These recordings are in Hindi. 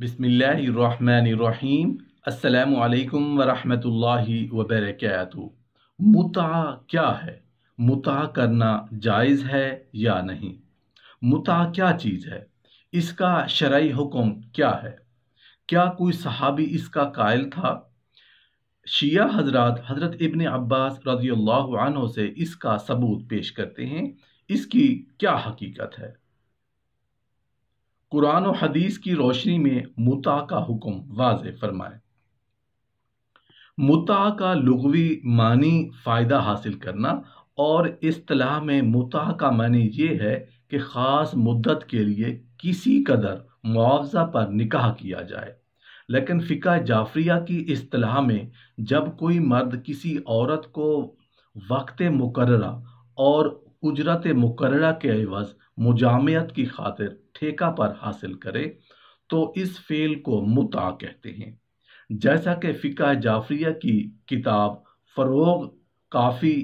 बिसमीम् अल्लाम वरहमतुल्लाहि वबरकू मुता क्या है मुता करना जायज़ है या नहीं मुता क्या चीज़ है इसका शरा हुक्म क्या है क्या कोई सहाबी इसका कायल था शिया हजरत हजरत इबन अब्बास रजी से इसका सबूत पेश करते हैं इसकी क्या हकीकत है कुरान और हदीस की रोशनी में मुता का हुक्म वाज फरमाए मुता का लघवी मानी फ़ायदा हासिल करना और इस्तलाह में मुता का मानी ये है कि ख़ास मुद्दत के लिए किसी कदर मुआवजा पर निकाह किया जाए लेकिन फ़िका जाफरिया की असलाह में जब कोई मर्द किसी औरत को वक्त मुकर और उजरत मुकर के एवज़ मुजामत की खातिर ठेका पर हासिल करे तो इस फेल को मुता कहते हैं जैसा कि फ़िका जाफरिया की किताब फरोग काफ़ी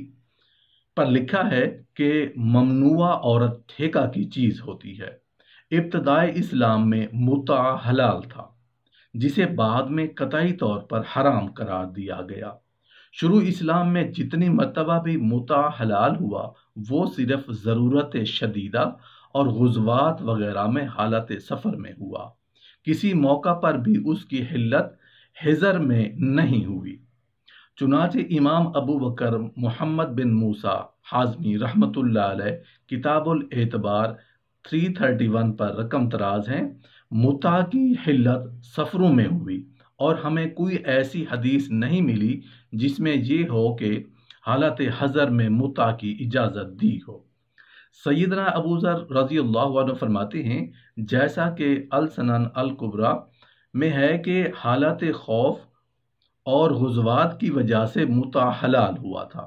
पर लिखा है कि ममनुआ औरत ठेका की चीज़ होती है इब्तदाई इस्लाम में मुता हलाल था जिसे बाद में कतई तौर पर हराम करार दिया गया शुरू इस्लाम में जितनी मरतबा भी मुता हलाल हुआ वो सिर्फ ज़रूरत शदीदा और गजवात वगैरह में हालत सफ़र में हुआ किसी मौका पर भी उसकी हिल्लत हिजर में नहीं हुई चुनाच इमाम अबू बकर मोहम्मद बिन मूसा हाजमी रहमत किताबुल एतबार 331 पर रकम तराज हैं मुता की हिल्लत सफ़रों में हुई और हमें कोई ऐसी हदीस नहीं मिली जिसमें ये हो कि हालत हज़र में मुता की इजाज़त दी हो सैदना अबूज़र रजी अल्लाह फरमाते हैं जैसा कि अलसनान अलकुबरा में है कि हालत खौफ और गजवात की वजह से मुताहलाल हुआ था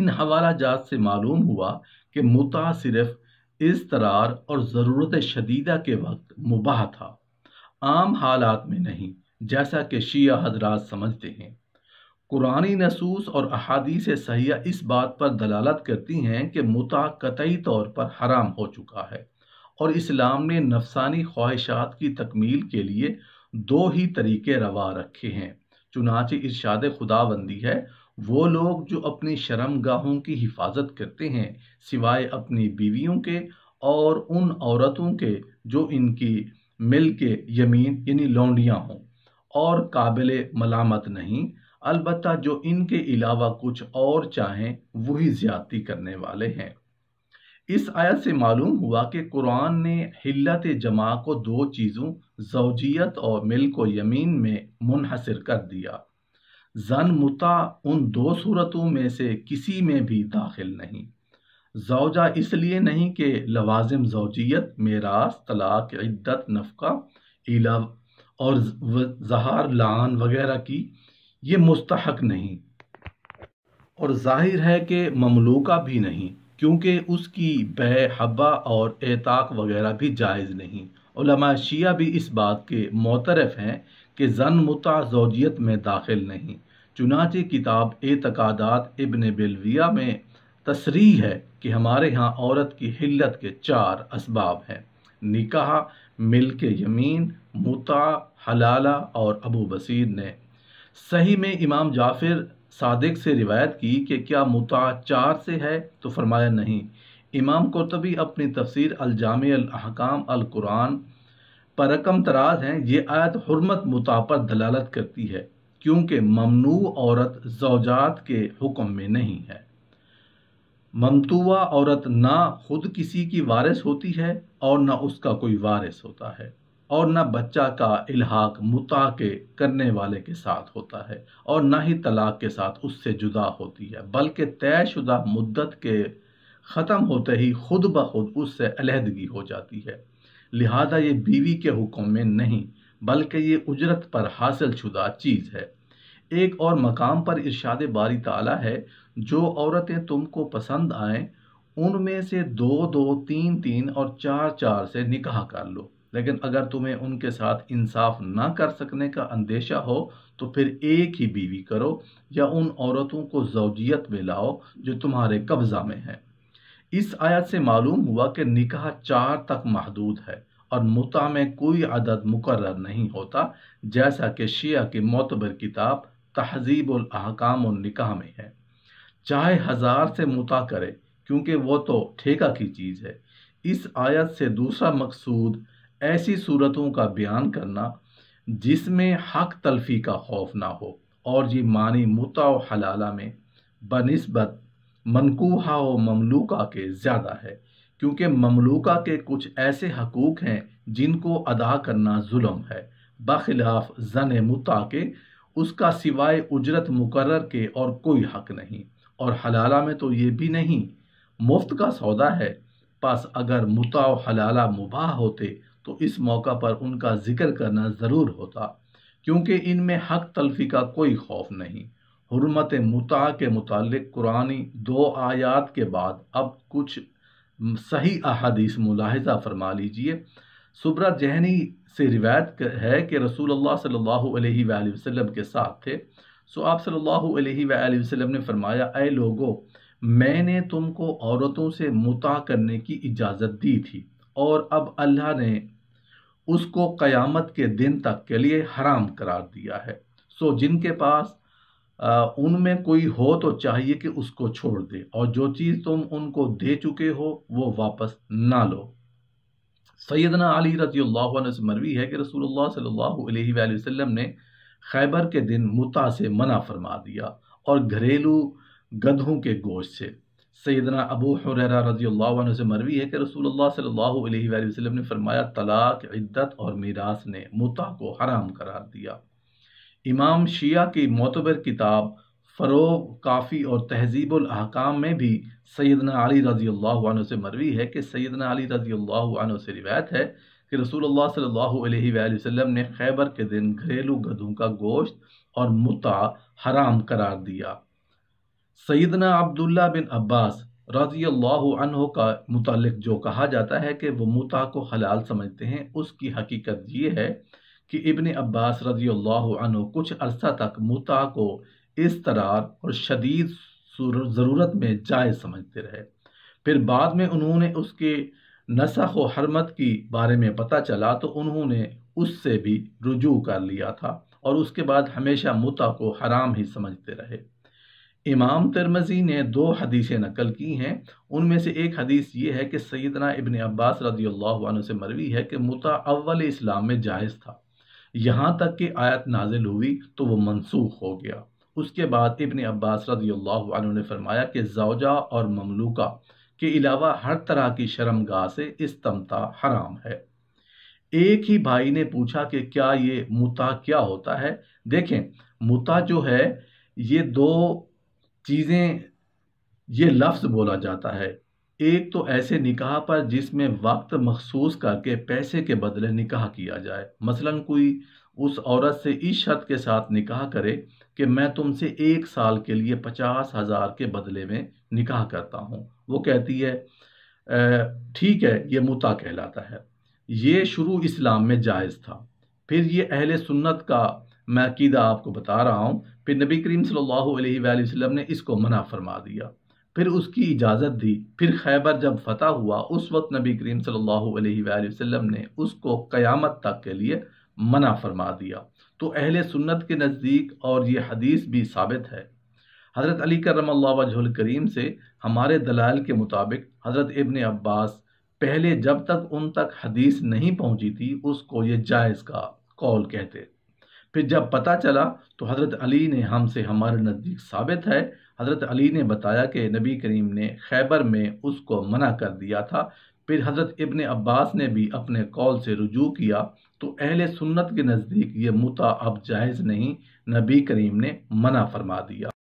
इन हवाला जात से मालूम हुआ कि मुता सिर्फ इस तरार और ज़रूरत शदीदा के वक्त मुबाह था आम हालात में नहीं जैसा कि शिया हजरात समझते हैं कुरानी नसूस और अहादीस सहिया इस बात पर दलालत करती हैं कि मुता कतई तौर पर हराम हो चुका है और इस्लाम ने नफसानी ख्वाहिशात की तकमील के लिए दो ही तरीके रवा रखे हैं चुनाच इर्शाद खुदाबंदी है वो लोग जो अपनी शर्म गाहों की हिफाजत करते हैं सिवाय अपनी बीवियों के और उन औरतों के जो इनकी मिल के यमीन यानी लौंडियाँ हों और काबिल मलामत नहीं अलबत् जो इनके अलावा कुछ और चाहें वही ज्यादती करने वाले हैं इस आयत से मालूम हुआ कि कुरान ने हिल्लत जमा को दो चीज़ों जवजियत और मिल को यमीन में मुनहसर कर दिया जन मुता उन दो सूरतों में से किसी में भी दाखिल नहीं जोजा इसलिए नहीं कि लवाजम जोजियत मेरास तलाक इद्दत नफका इला और जहार लान वगैरह की ये मुस्तहक नहीं और जाहिर है कि ममलूका भी नहीं क्योंकि उसकी बह हब्बा और एताक वगैरह भी जायज़ नहीं शिया भी इस बात के मोतरफ हैं कि जन मुताजियत में दाखिल नहीं चुनाच किताब एतकादात इबन बिलविया में तसरी है कि हमारे यहाँ औरत की हिल्लत के चार इसबाब हैं निकाह मिल के यमीन मुता हलाला और अबू बसीर ने सही में इमाम जाफिर सादिक से रिवायत की कि क्या मुताचार से है तो फरमाया नहीं इमाम कोतबी अपनी तफसीर अलजाम अलहकाम अलकुरान पर रकम तराज हैं ये आयत हरमत मुता पर दलालत करती है क्योंकि ममनू औरत जोजात के हुक्म में नहीं है ममतुआ औरत ना खुद किसी की वारिस होती है और ना उसका कोई वारिस होता है और ना बच्चा का इलाहाक मुता के करने वाले के साथ होता है और ना ही तलाक के साथ उससे जुदा होती है बल्कि तयशुदा मुद्दत के ख़त्म होते ही खुद ब खुद उससे अलहदगी हो जाती है लिहाजा ये बीवी के हुक्म में नहीं बल्कि ये उजरत पर हासिल शुदा चीज़ है एक और मकाम पर इर्शाद बारी ताला है जो औरतें तुमको पसंद आएँ उनमें से दो दो तीन तीन और चार चार से निकाह कर लो लेकिन अगर तुम्हें उनके साथ इंसाफ ना कर सकने का अंदेशा हो तो फिर एक ही बीवी करो या उन औरतों को जवजियत में लाओ जो तुम्हारे कब्ज़ा में है इस आयत से मालूम हुआ कि निकाह चार तक महदूद है और मुता में कोई अदद मुकर नहीं होता जैसा कि शिया की मोतबर किताब तहजीब अहकाम और निकाह में है चाहे हज़ार से मुता करे क्योंकि वो तो ठेका की चीज़ है इस आयत से दूसरा मकसूद ऐसी सूरतों का बयान करना जिसमें हक तलफी का खौफ ना हो और ये मानी मुता हलाला में बनस्बत मनकूहा व ममलूका के ज़्यादा है क्योंकि ममलूका के कुछ ऐसे हकूक़ हैं जिनको अदा करना जुल्म है बखिलाफ जन मुता के उसका सिवाय उजरत मुकर के और कोई हक नहीं और हलाला में तो ये भी नहीं मुफ्त का सौदा है बस अगर मुता हलाला मुबाह होते तो इस मौका पर उनका जिक्र करना ज़रूर होता क्योंकि इनमें हक तलफी का कोई खौफ नहीं हरमत मुता के मुतालिक कुरानी दो आयात के बाद अब कुछ सही अहदीस मुलाहजा फरमा लीजिए सुब्रा जहनी से रिवायत है कि रसूल सल्लल्लाहु वसल्लम के साथ थे सो आप सल्लल्लाहु वसल्लम ने फरमाया ए लोगो मैंने तुमको औरतों से मुता करने की इजाज़त दी थी और अब अल्लाह ने उसको क़यामत के दिन तक के लिए हराम करार दिया है सो जिनके पास उनमें कोई हो तो चाहिए कि उसको छोड़ दे और जो चीज़ तुम उनको दे चुके हो वो वापस ना लो सैदना अली रजी से मरवी है कि रसूलुल्लाह सल्लल्लाहु वसल्लम ने खैबर के दिन मुता से मना फरमा दिया और घरेलू गधों के गोश्त से सैदना अबू हुररा रजी अल्लाह से मरवी है कि रसूलुल्लाह सल्लल्लाहु अलैहि वसल्लम ने फरमाया तलाक इद्दत और मीरास ने मुता को हराम करार दिया इमाम शिया की मोतबर किताब फ़रोग काफ़ी और तहजीबुल अहकाम में भी सैदना अली रजी अल्लाह से मरवी है कि सैदना अली रजी अल्लाह से रिवायत है कि रसूलुल्लाह सल्लल्लाहु अलैहि वसल्लम ने खैबर के दिन घरेलू गधों का गोश्त और मुता हराम करार दिया सईदना अब्दुल्ला बिन अब्बास रजी अल्लाह का मुतल जो कहा जाता है कि वो मुता को हलाल समझते हैं उसकी हकीकत ये है कि इबन अब्बास रजी अल्लाह कुछ अरसा तक मुता को इस तरार और शदीद ज़रूरत में जायज़ समझते रहे फिर बाद में उन्होंने उसके नसख व हरमत की बारे में पता चला तो उन्होंने उससे भी रुजू कर लिया था और उसके बाद हमेशा मुता को हराम ही समझते रहे इमाम तरमजी ने दो हदीसें नकल की हैं उनमें से एक हदीस ये है कि सैदना इबन अब्बास रदी अल्लाह से मरवी है कि मुता इस्लाम में जायज़ था यहाँ तक कि आयत नाजिल हुई तो वह मनसूख हो गया उसके बाद इबन अब्बास रदी अल्लाह ने फरमाया कि जवजा और ममलूका के अलावा हर तरह की गाह से इस्तमता हराम है एक ही भाई ने पूछा कि क्या ये मुता क्या होता है देखें मुता जो है ये दो चीज़ें ये लफ्ज़ बोला जाता है एक तो ऐसे निकाह पर जिसमें वक्त मखसूस करके पैसे के बदले निकाह किया जाए मसलन कोई उस औरत से इस शर्त के साथ निकाह करे कि मैं तुमसे एक साल के लिए पचास हज़ार के बदले में निकाह करता हूँ वो कहती है ठीक है ये मुता कहलाता है ये शुरू इस्लाम में जायज़ था फिर ये अहल सुन्नत का मैं अकीदा आपको बता रहा हूँ फिर नबी करीम सल्लल्लाहु अलैहि वसल्लम ने इसको मना फरमा दिया फिर उसकी इजाज़त दी फिर खैबर जब फतह हुआ उस वक्त नबी करीम सल्लल्लाहु अलैहि वसल्लम ने उसको क़यामत तक के लिए मना फरमा दिया तो अहल सुन्नत के नज़दीक और ये हदीस भी साबित है हज़रत अली करम वजहुल करीम से हमारे दलाल के मुताबिक हज़रत इबन अब्बास पहले जब तक उन तक हदीस नहीं पहुंची थी उसको ये जायज़ का कौल कहते फिर जब पता चला तो हज़रत अली ने हमसे हमारे नज़दीक साबित है हज़रत अली ने बताया कि नबी करीम ने खैबर में उसको मना कर दिया था फिर हज़रत इबन अब्बास ने भी अपने कौल से रजू किया तो अहल सुन्नत के नज़दीक ये मुता अब जायज़ नहीं नबी करीम ने मना फरमा दिया